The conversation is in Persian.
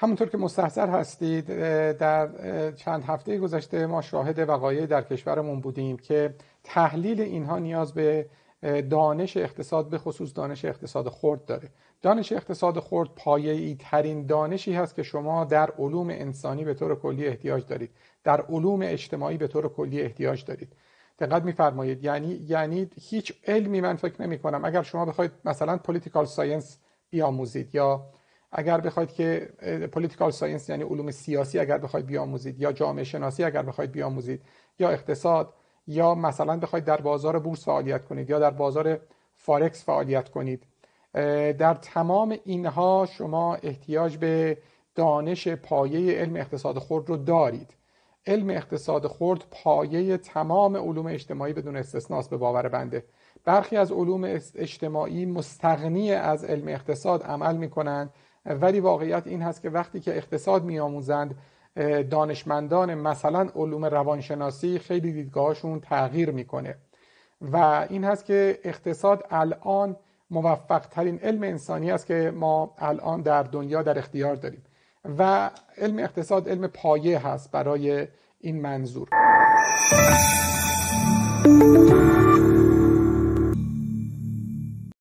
همونطور که مستحضر هستید در چند هفته گذشته ما شاهد وقایع در کشورمون بودیم که تحلیل اینها نیاز به دانش اقتصاد به خصوص دانش اقتصاد خرد داره دانش اقتصاد خرد پایه ای ترین دانشی هست که شما در علوم انسانی به طور کلی احتیاج دارید در علوم اجتماعی به طور کلی احتیاج دارید دقت میفرمایید یعنی یعنی هیچ علمی من فکر نمی کنم اگر شما بخواید مثلا پولیتیکال ساینس بیاموزید یا اگر بخواید که پولیتیکال ساینس یعنی علوم سیاسی اگر بخواید بیاموزید یا جامعه شناسی اگر بخواید بیاموزید یا اقتصاد یا مثلا بخواید در بازار بورس فعالیت کنید یا در بازار فارکس فعالیت کنید در تمام اینها شما احتیاج به دانش پایه علم اقتصاد خرد رو دارید علم اقتصاد خرد پایه تمام علوم اجتماعی بدون استثناس به باور بنده برخی از علوم اجتماعی مستغنی از علم اقتصاد عمل کنند ولی واقعیت این هست که وقتی که اقتصاد میآموزند دانشمندان مثلا علوم روانشناسی خیلی دیدگاهشون تغییر میکنه و این هست که اقتصاد الان موفق ترین علم انسانی است که ما الان در دنیا در اختیار داریم و علم اقتصاد علم پایه هست برای این منظور